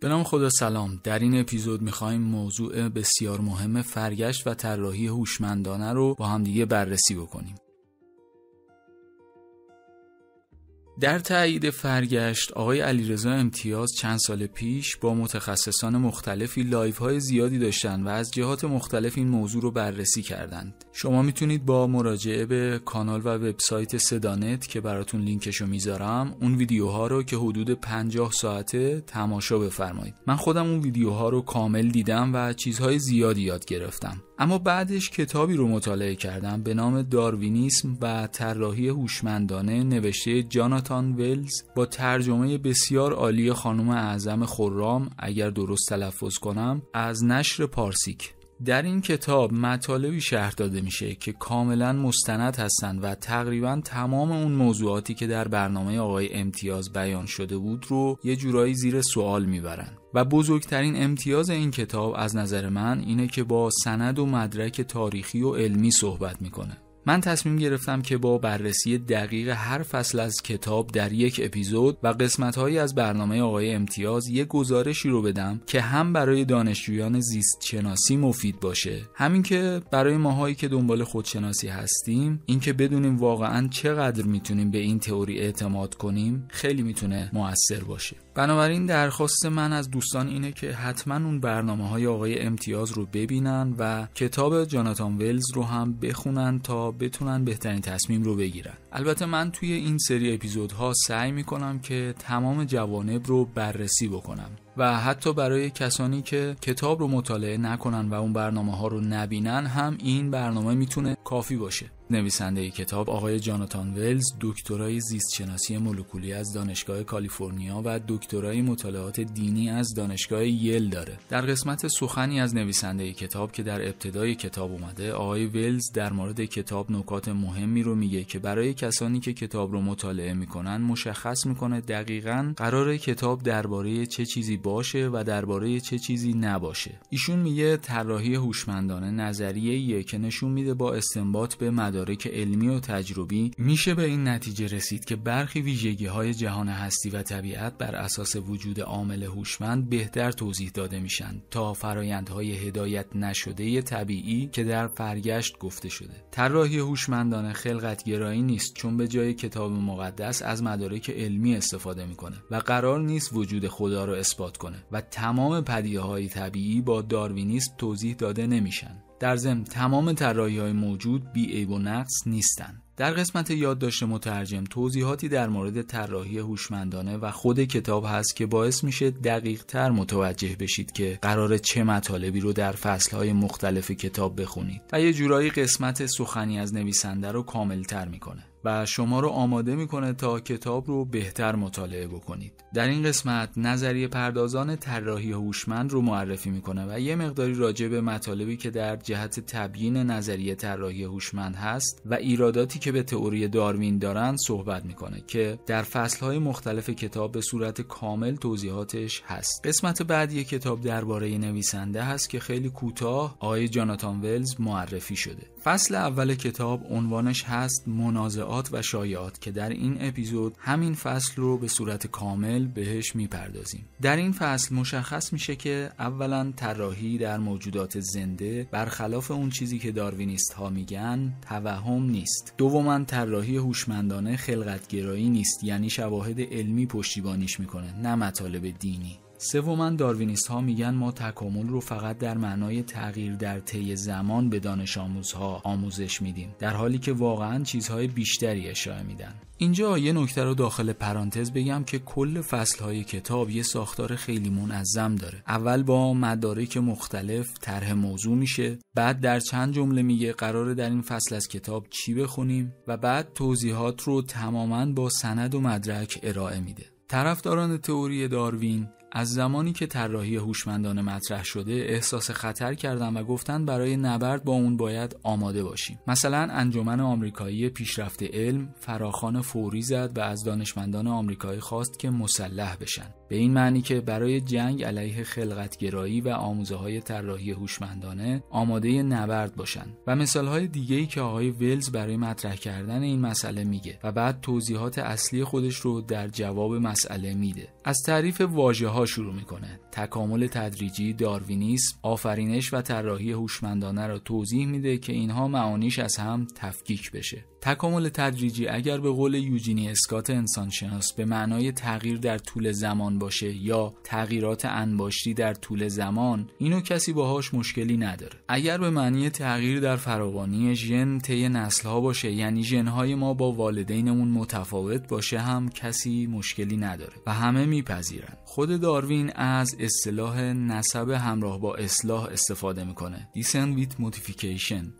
به نام خدا سلام در این اپیزود میخوایم موضوع بسیار مهم فرگشت و طراحی هوشمندانه رو با همدیگه بررسی بکنیم در تایید فرگشت آقای علیرضا امتیاز چند سال پیش با متخصصان مختلفی لایف های زیادی داشتن و از جهات مختلف این موضوع رو بررسی کردند. شما میتونید با مراجعه به کانال و وبسایت سدانت که براتون لینکشو میذارم اون ویدیوها رو که حدود 50 ساعته تماشا بفرمایید. من خودم اون ویدیوها رو کامل دیدم و چیزهای زیادی یاد گرفتم. اما بعدش کتابی رو مطالعه کردم به نام داروینیسم و طراحی هوشمندانه نوشته جاناتان ولز با ترجمه بسیار عالی خانم اعظم خورام اگر درست تلفظ کنم از نشر پارسیک در این کتاب مطالبی شهر داده میشه که کاملا مستند هستند و تقریبا تمام اون موضوعاتی که در برنامه آقای امتیاز بیان شده بود رو یه جورایی زیر سوال میبرن و بزرگترین امتیاز این کتاب از نظر من اینه که با سند و مدرک تاریخی و علمی صحبت میکنه من تصمیم گرفتم که با بررسی دقیق هر فصل از کتاب در یک اپیزود و قسمتهایی از برنامه آقای امتیاز یه گزارشی رو بدم که هم برای دانشجویان زیست شناسی مفید باشه همین که برای ماهایی که دنبال خودشناسی هستیم اینکه بدونیم واقعا چقدر میتونیم به این تئوری اعتماد کنیم خیلی میتونه موثر باشه بنابراین درخواست من از دوستان اینه که حتما اون برنامه های آقای امتیاز رو ببینن و کتاب جاناتان ولز رو هم بخونن تا بتونن بهترین تصمیم رو بگیرن البته من توی این سری اپیزودها سعی میکنم که تمام جوانب رو بررسی بکنم و حتی برای کسانی که کتاب رو مطالعه نکنن و اون برنامه ها رو نبینن هم این برنامه میتونه کافی باشه نویسنده کتاب آقای جاناتان ولز دکترای زیستشناسی مولکولی از دانشگاه کالیفرنیا و دکترای مطالعات دینی از دانشگاه یل داره در قسمت سخنی از نویسنده کتاب که در ابتدای کتاب اومده آقای ولز در مورد کتاب نکات مهمی رو میگه که برای کسانی که کتاب رو مطالعه میکنن مشخص میکنه دقیقا قرار کتاب درباره چه چیزی باشه و درباره چه چیزی نباشه ایشون میگه طراحی هوشمندانه نظریه که نشون میده با استنباط به مدارک علمی و تجربی میشه به این نتیجه رسید که برخی ویژگی های جهان هستی و طبیعت بر اساس وجود عامل هوشمند بهتر توضیح داده میشن تا فرایندهای هدایت نشده طبیعی که در فرگشت گفته شده طراحی هوشمندانه خلقت گرایی نیست چون به جای کتاب مقدس از مدارک علمی استفاده میکنه و قرار نیست وجود خدا رو اثبات کنه و تمام پدیه های طبیعی با داروینیسم توضیح داده نمیشن در ضمن تمام طراحی های موجود بی عیب و نقص نیستند در قسمت یادداشت مترجم توضیحاتی در مورد طراحی هوشمندانه و خود کتاب هست که باعث میشه دقیق تر متوجه بشید که قرار چه مطالبی رو در فصلهای مختلف کتاب بخونید و یه جورایی قسمت سخنی از نویسنده رو کامل تر میکنه و شما رو آماده میکنه تا کتاب رو بهتر مطالعه بکنید. در این قسمت نظریه پردازان طراحی هوشمند رو معرفی میکنه و یه مقداری راجع به مطالبی که در جهت تبیین نظریه طراحی هوشمند هست و ایراداتی که به تئوری داروین دارن صحبت میکنه که در فصلهای مختلف کتاب به صورت کامل توضیحاتش هست. قسمت بعدی کتاب درباره نویسنده هست که خیلی کوتاه آقای جاناتان ولز معرفی شده. فصل اول کتاب عنوانش هست منازعه و شایعات که در این اپیزود همین فصل رو به صورت کامل بهش میپردازیم در این فصل مشخص میشه که اولا طراحی در موجودات زنده برخلاف اون چیزی که داروینیست ها میگن توهم نیست دوما طراحی هوشمندانه خلقتگرایی نیست یعنی شواهد علمی پشتیبانیش میکنه نه مطالب دینی سوما داروینیست ها میگن ما تکامل رو فقط در معنای تغییر در طی زمان به دانش آموزها آموزش میدیم در حالی که واقعا چیزهای بیشتری اشاره میدن اینجا یه نکته رو داخل پرانتز بگم که کل فصلهای کتاب یه ساختار خیلی منظم داره اول با مدارک مختلف طرح موضوع میشه بعد در چند جمله میگه قراره در این فصل از کتاب چی بخونیم و بعد توضیحات رو تماما با سند و مدرک ارائه میده طرفداران تئوری داروین از زمانی که طراحی هوشمندانه مطرح شده احساس خطر کردم و گفتن برای نبرد با اون باید آماده باشیم مثلا انجمن آمریکایی پیشرفت علم فراخان فوری زد و از دانشمندان آمریکایی خواست که مسلح بشن به این معنی که برای جنگ علیه خلقت گرایی و آموزه های طراحی هوشمندانه آماده نبرد باشند و مثال های دیگه ای که آقای ولز برای مطرح کردن این مسئله میگه و بعد توضیحات اصلی خودش رو در جواب مسئله میده از تعریف واژه شروع میکنه تکامل تدریجی داروینیسم آفرینش و طراحی هوشمندانه را توضیح میده که اینها معانیش از هم تفکیک بشه تکامل تدریجی اگر به قول یوجینی اسکات انسان شناس به معنای تغییر در طول زمان باشه یا تغییرات انباشتی در طول زمان اینو کسی باهاش مشکلی نداره اگر به معنی تغییر در فراوانی ژن طی نسلها باشه یعنی ژنهای ما با والدینمون متفاوت باشه هم کسی مشکلی نداره و همه میپذیرن خود داروین از اصطلاح نسب همراه با اصلاح استفاده میکنه دیسن ویت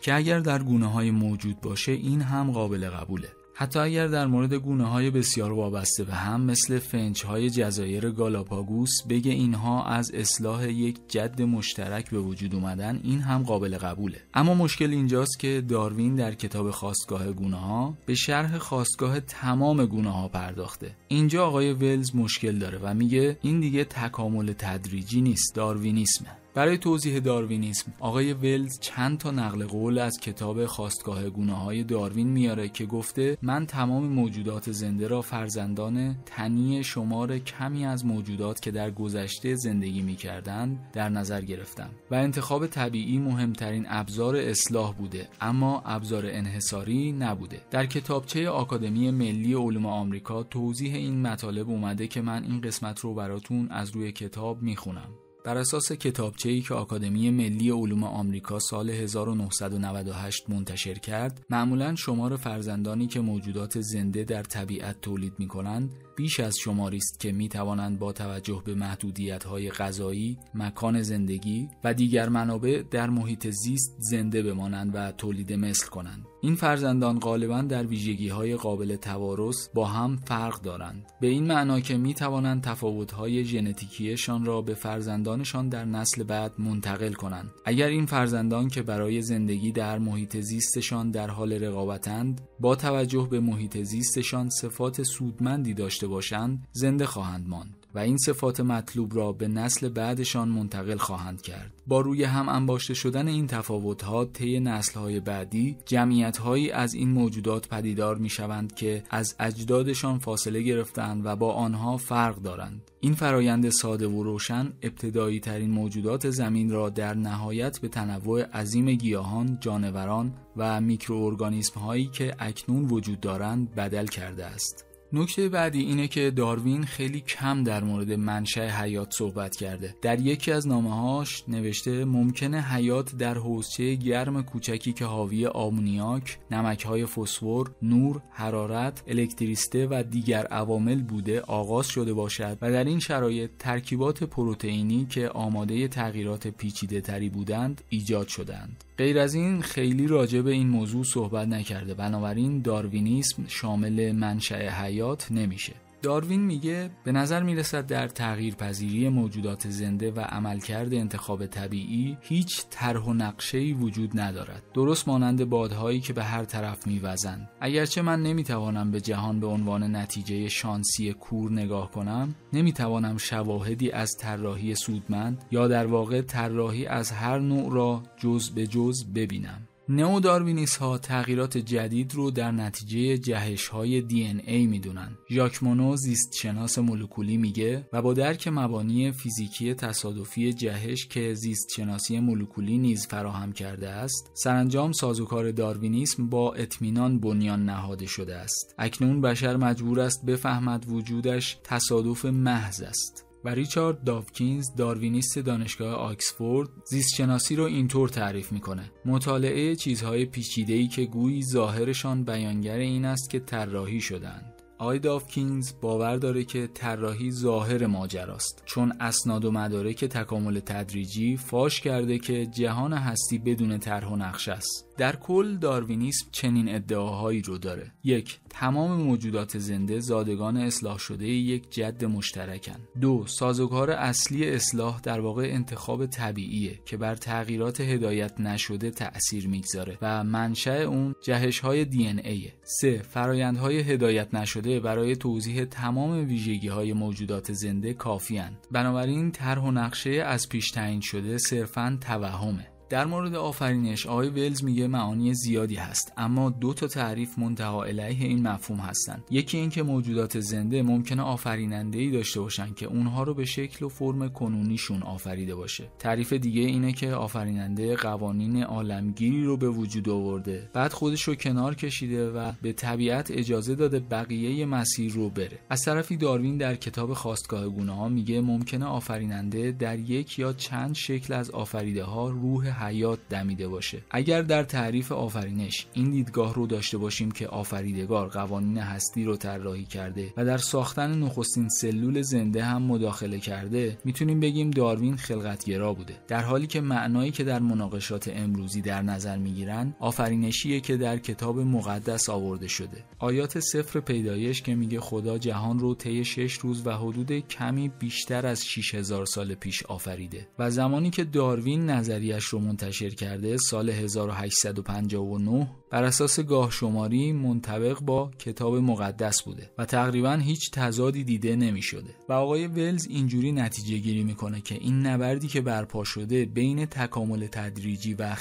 که اگر در گونه های موجود باشه این هم قابل قبوله حتی اگر در مورد گونه های بسیار وابسته به هم مثل فنچ های جزایر گالاپاگوس بگه اینها از اصلاح یک جد مشترک به وجود اومدن این هم قابل قبوله اما مشکل اینجاست که داروین در کتاب خواستگاه گونه ها به شرح خواستگاه تمام گونه ها پرداخته اینجا آقای ولز مشکل داره و میگه این دیگه تکامل تدریجی نیست داروینیسمه برای توضیح داروینیسم آقای ولز چند تا نقل قول از کتاب خواستگاه گونه های داروین میاره که گفته من تمام موجودات زنده را فرزندان تنی شمار کمی از موجودات که در گذشته زندگی میکردند در نظر گرفتم و انتخاب طبیعی مهمترین ابزار اصلاح بوده اما ابزار انحصاری نبوده در کتابچه آکادمی ملی علوم آمریکا توضیح این مطالب اومده که من این قسمت رو براتون از روی کتاب میخونم بر اساس کتابچه‌ای که آکادمی ملی علوم آمریکا سال 1998 منتشر کرد، معمولا شمار فرزندانی که موجودات زنده در طبیعت تولید می‌کنند بیش از شماری است که می‌توانند با توجه به محدودیت‌های غذایی، مکان زندگی و دیگر منابع در محیط زیست زنده بمانند و تولید مثل کنند. این فرزندان غالبا در ویژگی‌های قابل توارث با هم فرق دارند. به این معنا که می‌توانند تفاوت‌های ژنتیکیشان را به فرزندان فرزندانشان در نسل بعد منتقل کنند اگر این فرزندان که برای زندگی در محیط زیستشان در حال رقابتند با توجه به محیط زیستشان صفات سودمندی داشته باشند زنده خواهند ماند و این صفات مطلوب را به نسل بعدشان منتقل خواهند کرد. با روی هم انباشته شدن این تفاوت‌ها طی نسل‌های بعدی جمعیت‌هایی از این موجودات پدیدار شوند که از اجدادشان فاصله گرفتند و با آنها فرق دارند. این فرایند ساده و روشن ابتدایی ترین موجودات زمین را در نهایت به تنوع عظیم گیاهان، جانوران و میکروارگانیسم هایی که اکنون وجود دارند بدل کرده است. نکته بعدی اینه که داروین خیلی کم در مورد منشأ حیات صحبت کرده. در یکی از نامه‌هاش نوشته ممکنه حیات در حوزچه گرم کوچکی که حاوی آمونیاک، نمک‌های فسفر، نور، حرارت، الکتریسته و دیگر عوامل بوده آغاز شده باشد و در این شرایط ترکیبات پروتئینی که آماده تغییرات پیچیده بودند ایجاد شدند. غیر از این خیلی راجع به این موضوع صحبت نکرده بنابراین داروینیسم شامل منشأ حیات نمیشه داروین میگه به نظر میرسد در تغییر پذیری موجودات زنده و عملکرد انتخاب طبیعی هیچ طرح و ای وجود ندارد درست مانند بادهایی که به هر طرف میوزند اگرچه من نمیتوانم به جهان به عنوان نتیجه شانسی کور نگاه کنم نمیتوانم شواهدی از طراحی سودمند یا در واقع طراحی از هر نوع را جز به جز ببینم نو داروینیس ها تغییرات جدید رو در نتیجه جهش های دی ان ای میدونن. ژاک مونو زیست شناس مولکولی میگه و با درک مبانی فیزیکی تصادفی جهش که زیست شناسی مولکولی نیز فراهم کرده است، سرانجام سازوکار داروینیسم با اطمینان بنیان نهاده شده است. اکنون بشر مجبور است بفهمد وجودش تصادف محض است. و ریچارد داوکینز داروینیست دانشگاه آکسفورد زیستشناسی رو اینطور تعریف میکنه مطالعه چیزهای پیچیده‌ای که گویی ظاهرشان بیانگر این است که طراحی شدند آقای داوکینز باور داره که طراحی ظاهر است چون اسناد و مدارک تکامل تدریجی فاش کرده که جهان هستی بدون طرح و نقشه است در کل داروینیسم چنین ادعاهایی رو داره یک تمام موجودات زنده زادگان اصلاح شده یک جد مشترکن دو سازوکار اصلی اصلاح در واقع انتخاب طبیعیه که بر تغییرات هدایت نشده تأثیر میگذاره و منشأ اون جهش های دی ان ایه. سه فرایندهای هدایت نشده برای توضیح تمام ویژگی های موجودات زنده کافی هن. بنابراین طرح و نقشه از پیش تعیین شده صرفا توهمه در مورد آفرینش آقای ولز میگه معانی زیادی هست اما دو تا تعریف منتها علیه این مفهوم هستند یکی اینکه موجودات زنده ممکنه آفریننده ای داشته باشن که اونها رو به شکل و فرم کنونیشون آفریده باشه تعریف دیگه اینه که آفریننده قوانین عالمگیری رو به وجود آورده بعد خودش رو کنار کشیده و به طبیعت اجازه داده بقیه مسیر رو بره از طرفی داروین در کتاب خواستگاه گونه ها میگه ممکنه آفریننده در یک یا چند شکل از آفریده ها روح حیات دمیده باشه اگر در تعریف آفرینش این دیدگاه رو داشته باشیم که آفریدگار قوانین هستی رو طراحی کرده و در ساختن نخستین سلول زنده هم مداخله کرده میتونیم بگیم داروین خلقتگرا بوده در حالی که معنایی که در مناقشات امروزی در نظر میگیرن آفرینشیه که در کتاب مقدس آورده شده آیات سفر پیدایش که میگه خدا جهان رو طی 6 روز و حدود کمی بیشتر از 6000 سال پیش آفریده و زمانی که داروین نظریش رو منتشر کرده سال 1859 بر اساس گاه شماری منطبق با کتاب مقدس بوده و تقریبا هیچ تضادی دیده نمی شده و آقای ولز اینجوری نتیجه گیری میکنه که این نبردی که برپا شده بین تکامل تدریجی و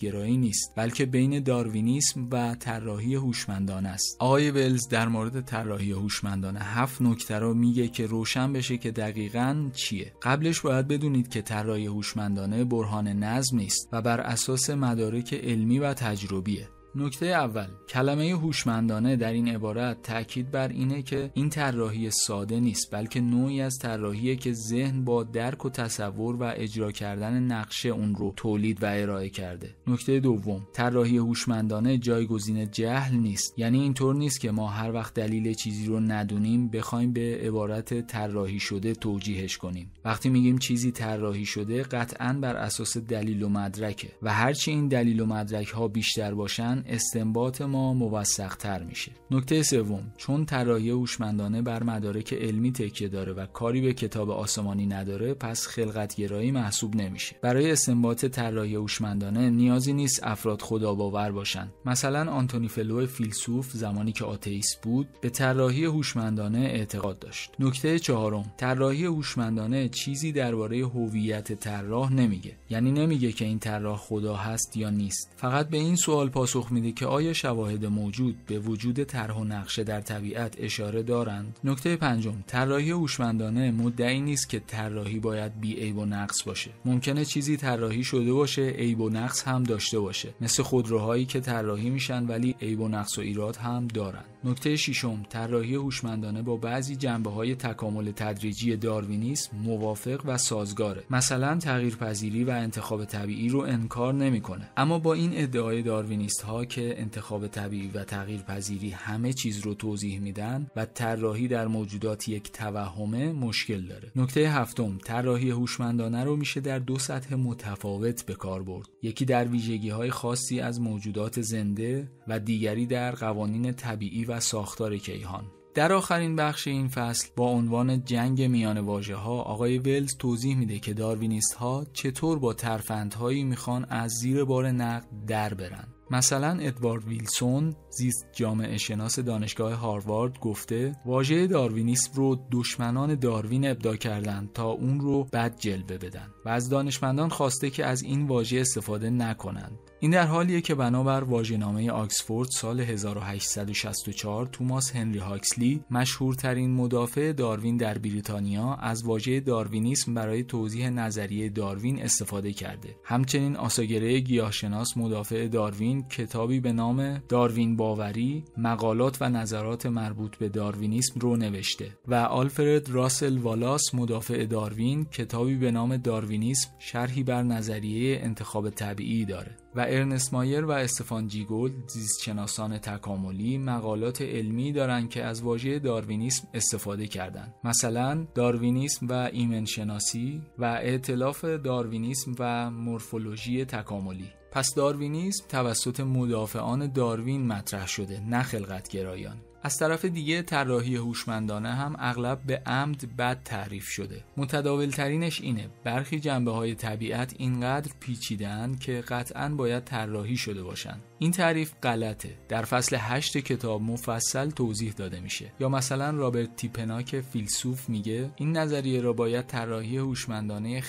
گرایی نیست بلکه بین داروینیسم و طراحی هوشمندانه است آقای ولز در مورد طراحی هوشمندانه هفت نکته را میگه که روشن بشه که دقیقا چیه قبلش باید بدونید که طراحی هوشمندانه برهان نظم و بر اساس مدارک علمی و تجربیه نکته اول کلمه هوشمندانه در این عبارت تاکید بر اینه که این طراحی ساده نیست بلکه نوعی از طراحیه که ذهن با درک و تصور و اجرا کردن نقشه اون رو تولید و ارائه کرده نکته دوم طراحی هوشمندانه جایگزین جهل نیست یعنی اینطور نیست که ما هر وقت دلیل چیزی رو ندونیم بخوایم به عبارت طراحی شده توجیهش کنیم وقتی میگیم چیزی طراحی شده قطعا بر اساس دلیل و مدرکه و هرچی این دلیل و مدرک ها بیشتر باشن استنباط ما موثقتر میشه نکته سوم چون طراحی هوشمندانه بر مدارک علمی تکیه داره و کاری به کتاب آسمانی نداره پس خلقت گرایی محسوب نمیشه برای استنباط طراحی هوشمندانه نیازی نیست افراد خدا باور باشن مثلا آنتونی فلو فیلسوف زمانی که آتئیست بود به طراحی هوشمندانه اعتقاد داشت نکته چهارم طراحی هوشمندانه چیزی درباره هویت طراح نمیگه یعنی نمیگه که این طراح خدا هست یا نیست فقط به این سوال پاسخ پاسخ میده که آیا شواهد موجود به وجود طرح و نقشه در طبیعت اشاره دارند نکته پنجم طراحی هوشمندانه مدعی نیست که طراحی باید بی عیب و نقص باشه ممکنه چیزی طراحی شده باشه عیب و نقص هم داشته باشه مثل خودروهایی که طراحی میشن ولی عیب و نقص و ایراد هم دارند نکته ششم طراحی هوشمندانه با بعضی جنبه های تکامل تدریجی داروینیسم موافق و سازگاره مثلا تغییرپذیری و انتخاب طبیعی رو انکار نمیکنه اما با این ادعای داروینیست ها که انتخاب طبیعی و تغییرپذیری همه چیز رو توضیح میدن و طراحی در موجودات یک توهمه مشکل داره نکته هفتم طراحی هوشمندانه رو میشه در دو سطح متفاوت به کار برد یکی در ویژگی های خاصی از موجودات زنده و دیگری در قوانین طبیعی و ساختار کیهان در آخرین بخش این فصل با عنوان جنگ میان واجه ها آقای ولز توضیح میده که داروینیست ها چطور با ترفندهایی میخوان از زیر بار نقد در برن مثلا ادوارد ویلسون زیست جامعه شناس دانشگاه هاروارد گفته واژه داروینیسم رو دشمنان داروین ابدا کردند تا اون رو بد جلوه بدن و از دانشمندان خواسته که از این واژه استفاده نکنند این در حالیه که بنابر واژه‌نامه آکسفورد سال 1864 توماس هنری هاکسلی مشهورترین مدافع داروین در بریتانیا از واژه داروینیسم برای توضیح نظریه داروین استفاده کرده. همچنین آساگره گیاهشناس مدافع داروین کتابی به نام داروین باوری مقالات و نظرات مربوط به داروینیسم رو نوشته و آلفرد راسل والاس مدافع داروین کتابی به نام داروینیسم شرحی بر نظریه انتخاب طبیعی داره. و ارنست مایر و استفان جیگولد زیستشناسان تکاملی مقالات علمی دارند که از واژه داروینیسم استفاده کردند مثلا داروینیسم و ایمنشناسی و اعتلاف داروینیسم و مورفولوژی تکاملی پس داروینیسم توسط مدافعان داروین مطرح شده نه خلقتگرایان از طرف دیگه طراحی هوشمندانه هم اغلب به عمد بد تعریف شده متداول ترینش اینه برخی جنبه های طبیعت اینقدر پیچیدن که قطعا باید طراحی شده باشند. این تعریف غلطه در فصل 8 کتاب مفصل توضیح داده میشه یا مثلا رابرت تیپناک فیلسوف میگه این نظریه را باید طراحی هوشمندانه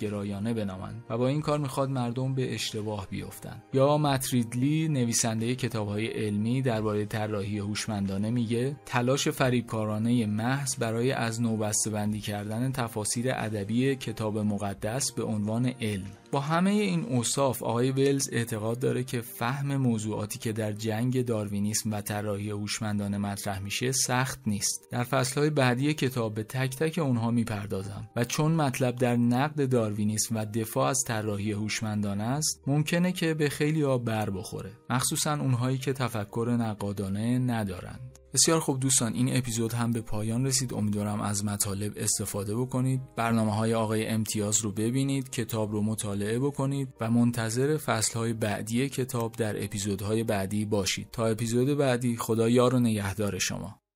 گرایانه بنامند و با این کار میخواد مردم به اشتباه بیفتن یا ماتریدلی نویسنده کتابهای علمی درباره طراحی هوشمندانه میگه تلاش فریبکارانه محض برای از بندی کردن تفاسیر ادبی کتاب مقدس به عنوان علم با همه این اوصاف آقای ولز اعتقاد داره که فهم موضوعاتی که در جنگ داروینیسم و طراحی هوشمندانه مطرح میشه سخت نیست. در فصلهای بعدی کتاب به تک تک اونها میپردازم و چون مطلب در نقد داروینیسم و دفاع از طراحی هوشمندانه است، ممکنه که به خیلی ها بر بخوره، مخصوصا اونهایی که تفکر نقادانه ندارند. بسیار خوب دوستان این اپیزود هم به پایان رسید امیدوارم از مطالب استفاده بکنید برنامه های آقای امتیاز رو ببینید کتاب رو مطالعه بکنید و منتظر فصل های بعدی کتاب در اپیزودهای بعدی باشید تا اپیزود بعدی خدا یار و نگهدار شما